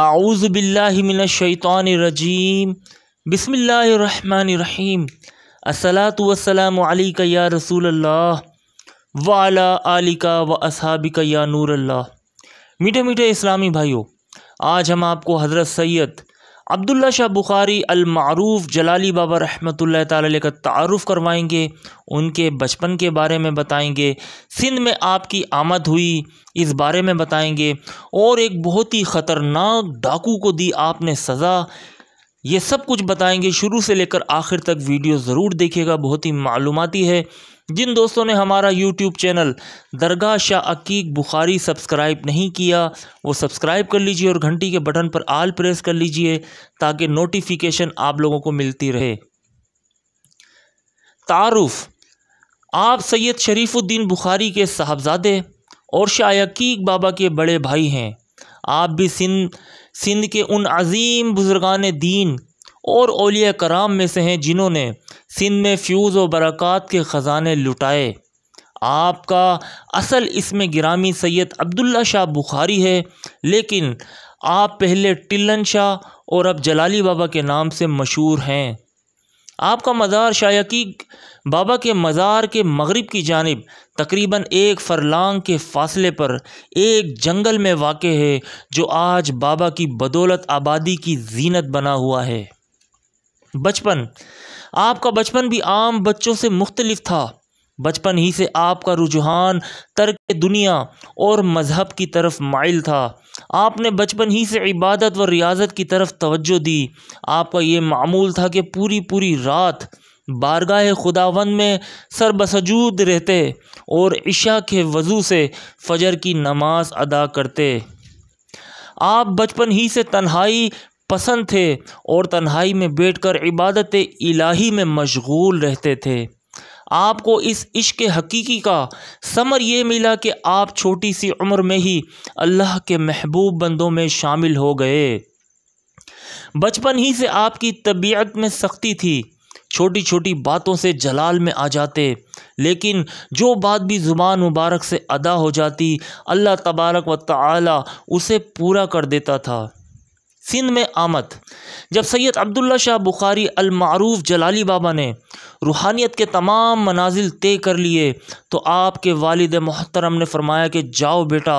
आऊज़बिल्लिमिनशैतरजीम बसमीम असलात वसलाम या रसूल अल्लाह आलिका व असहाबिका या नूर मीठे मीठे इस्लामी भाइयों आज हम आपको हज़रत सैद अब्दुल्ला शाह बुखारी अलमारूफ जलाली बाबा रहमत ताली का तारफ़ करवाएंगे उनके बचपन के बारे में बताएंगे सिंध में आपकी आमद हुई इस बारे में बताएंगे और एक बहुत ही ख़तरनाक डाकू को दी आपने सज़ा ये सब कुछ बताएंगे शुरू से लेकर आखिर तक वीडियो ज़रूर देखिएगा बहुत ही मालूमती है जिन दोस्तों ने हमारा YouTube channel Dargah Shah Akeeq Bukhari subscribe नहीं किया वो सब्सक्राइब कर लीजिए और घंटी के बटन पर आल प्रेस कर लीजिए ताकि नोटिफिकेशन आप लोगों को मिलती रहे तारुफ आप सैयद शरीफुद्दीन बुखारी के साहबजादे और शाह अकीक बाबा के बड़े भाई हैं आप भी सिंध सिंध के उन अजीम बुज़ुर्गान दीन और ओलिया कराम में से हैं जिन्होंने सिंध में फ्यूज़ व बरक़ात के ख़जाने लुटाए आपका असल इसमें गिरामी सैयद अब्दुल्ला शाह बुखारी है लेकिन आप पहले टिल्लन शाह और अब जलाली बाबा के नाम से मशहूर हैं आपका मज़ार शायकी बाबा के मज़ार के मगरब की जानब तकरीबन एक फरलांग के फासले पर एक जंगल में वाक़ है जो आज बाबा की बदौलत आबादी की जीनत बना हुआ है बचपन आपका बचपन भी आम बच्चों से मुख्तलिफ था बचपन ही से आपका रुझान तर्क दुनिया और मज़हब की तरफ माइल था आपने बचपन ही से इबादत व रियाजत की तरफ तवज्जो दी आपका ये मामूल था कि पूरी पूरी रात बारगाह खुदावंद में सरबसजूद रहते और इशा के वज़ू से फ़जर की नमाज अदा करते आप बचपन ही से तन्हाई पसंद थे और तन्हाई में बैठकर इबादत इलाही में मशगूल रहते थे आपको इस इश्क हकीकी का समर ये मिला कि आप छोटी सी उम्र में ही अल्लाह के महबूब बंदों में शामिल हो गए बचपन ही से आपकी तबीयत में सख्ती थी छोटी छोटी बातों से जलाल में आ जाते लेकिन जो बात भी ज़ुबान मुबारक से अदा हो जाती अल्लाह तबारक व ताली उसे पूरा कर देता था सिंध में आमद जब सैयद अब्दुल्ला शाह बुखारी अलमारूफ जलाली बाबा ने रूहानियत के तमाम मनाजिल तय कर लिए तो आपके वालिद मोहतरम ने फरमाया कि जाओ बेटा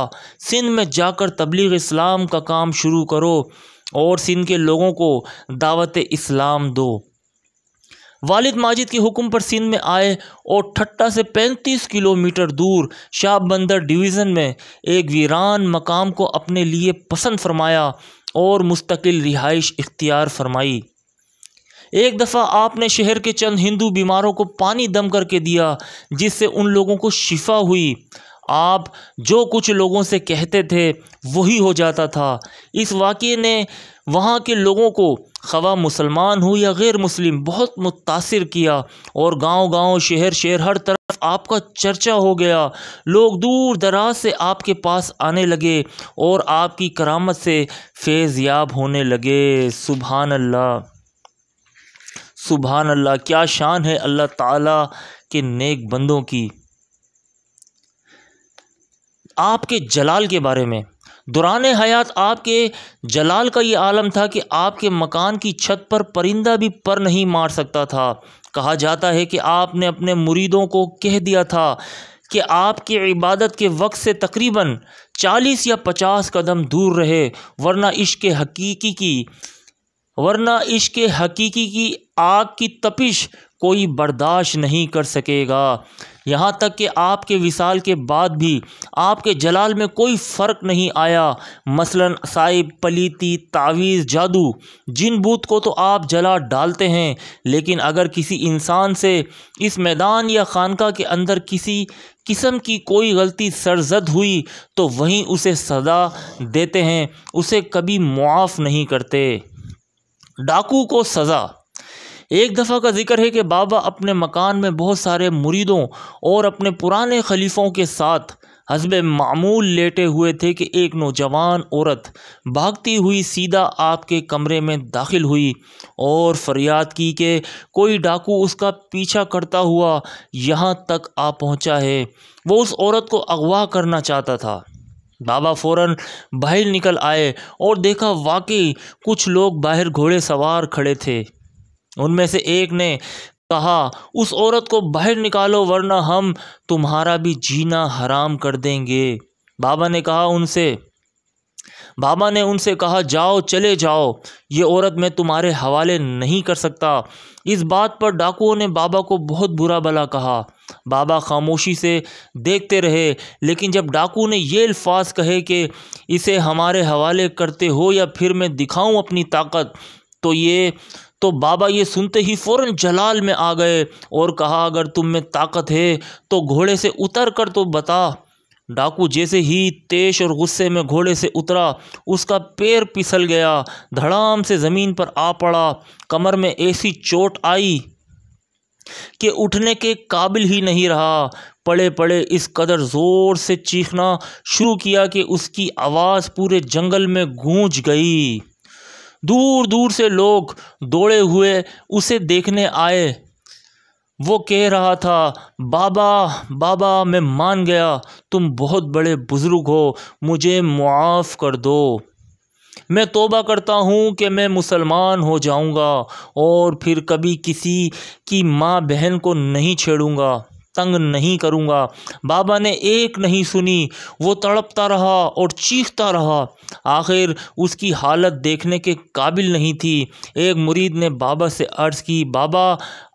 सिंध में जाकर तबलीग इस्लाम का काम शुरू करो और सिंध के लोगों को दावत इस्लाम दो वालिद माजिद के हुक्म पर सिंध में आए और ठट्टा से 35 किलोमीटर दूर शाह बंदर डिवीज़न में एक वीरान मकाम को अपने लिए पसंद फरमाया और मुस्तकिल रिहाइश इख्तियार फरमाई एक दफ़ा आपने शहर के चंद हिंदू बीमारों को पानी दम करके दिया जिससे उन लोगों को शिफा हुई आप जो कुछ लोगों से कहते थे वही हो जाता था इस वाक़े ने वहाँ के लोगों को खवा मुसलमान हो या गैर मुस्लिम बहुत मुतासर किया और गांव गांव शहर शहर हर तरफ आपका चर्चा हो गया लोग दूर दराज से आपके पास आने लगे और आपकी करामत से फैज़याब होने लगे सुबहान अल्लाह सुबहान अल्लाह क्या शान है अल्लाह ताला के नेक बंदों की आपके जलाल के बारे में दुरान हयात आपके जलाल का ये आलम था कि आपके मकान की छत पर परिंदा भी पर नहीं मार सकता था कहा जाता है कि आपने अपने मुरीदों को कह दिया था कि आपकी इबादत के वक्त से तकरीबन 40 या 50 कदम दूर रहे वरना इश्क हकीकी की वरना इश्क हकीकी की आग की तपिश कोई बर्दाश्त नहीं कर सकेगा यहाँ तक कि आपके विशाल के बाद भी आपके जलाल में कोई फ़र्क नहीं आया मसलन साइब पलीती तावीज़ जादू जिन बूत को तो आप जला डालते हैं लेकिन अगर किसी इंसान से इस मैदान या खानका के अंदर किसी किस्म की कोई गलती सरजद हुई तो वहीं उसे सज़ा देते हैं उसे कभी मुआफ़ नहीं करते डाकू को सज़ा एक दफ़ा का जिक्र है कि बाबा अपने मकान में बहुत सारे मुरीदों और अपने पुराने खलीफों के साथ हसब मामूल लेटे हुए थे कि एक नौजवान औरत भागती हुई सीधा आपके कमरे में दाखिल हुई और फरियाद की कि कोई डाकू उसका पीछा करता हुआ यहाँ तक आ पहुँचा है वो उस औरत को अगवा करना चाहता था बाबा फौरन बाहर निकल आए और देखा वाकई कुछ लोग बाहर घोड़े सवार खड़े थे उनमें से एक ने कहा उस औरत को बाहर निकालो वरना हम तुम्हारा भी जीना हराम कर देंगे बाबा ने कहा उनसे बाबा ने उनसे कहा जाओ चले जाओ ये औरत मैं तुम्हारे हवाले नहीं कर सकता इस बात पर डाकुओं ने बाबा को बहुत बुरा भला कहा बाबा खामोशी से देखते रहे लेकिन जब डाकू ने ये अल्फाज कहे कि इसे हमारे हवाले करते हो या फिर मैं दिखाऊं अपनी ताकत तो ये तो बाबा ये सुनते ही फ़ौर जलाल में आ गए और कहा अगर तुम में ताकत है तो घोड़े से उतर कर तो बता डाकू जैसे ही तेज और गुस्से में घोड़े से उतरा उसका पैर पिसल गया धड़ाम से ज़मीन पर आ पड़ा कमर में ऐसी चोट आई कि उठने के काबिल ही नहीं रहा पड़े पड़े इस कदर ज़ोर से चीखना शुरू किया कि उसकी आवाज़ पूरे जंगल में गूंज गई दूर दूर से लोग दौड़े हुए उसे देखने आए वो कह रहा था बाबा बाबा मैं मान गया तुम बहुत बड़े बुज़ुर्ग हो मुझे मुआफ़ कर दो मैं तोबा करता हूँ कि मैं मुसलमान हो जाऊँगा और फिर कभी किसी की माँ बहन को नहीं छेड़ूँगा तंग नहीं करूँगा बाबा ने एक नहीं सुनी वो तड़पता रहा और चीखता रहा आखिर उसकी हालत देखने के काबिल नहीं थी एक मुरीद ने बाबा से अर्ज़ की बाबा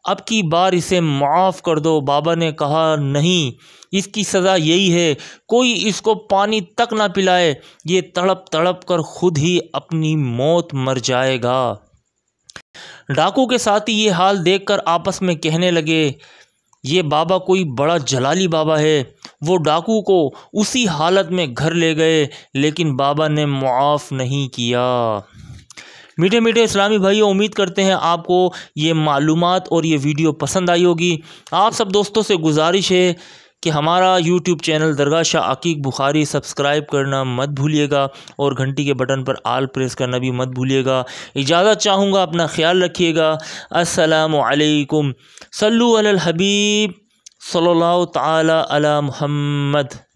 अब की बार इसे माफ़ कर दो बाबा ने कहा नहीं इसकी सज़ा यही है कोई इसको पानी तक ना पिलाए ये तड़प तड़प कर खुद ही अपनी मौत मर जाएगा डाकू के साथी ये हाल देखकर आपस में कहने लगे ये बाबा कोई बड़ा जलाली बाबा है वो डाकू को उसी हालत में घर ले गए लेकिन बाबा ने मुआफ़ नहीं किया मीठे मीठे इस्लामी भाइयों उम्मीद करते हैं आपको ये मालूम और ये वीडियो पसंद आई होगी आप सब दोस्तों से गुजारिश है कि हमारा YouTube channel Dargah Shah Akeeq Bukhari subscribe करना मत भूलिएगा और घंटी के बटन पर आल प्रेस करना भी मत भूलिएगा इजाज़त चाहूँगा अपना ख्याल रखिएगा असलकम सल्लु अल हबीब सल्लल्लाहु तला अला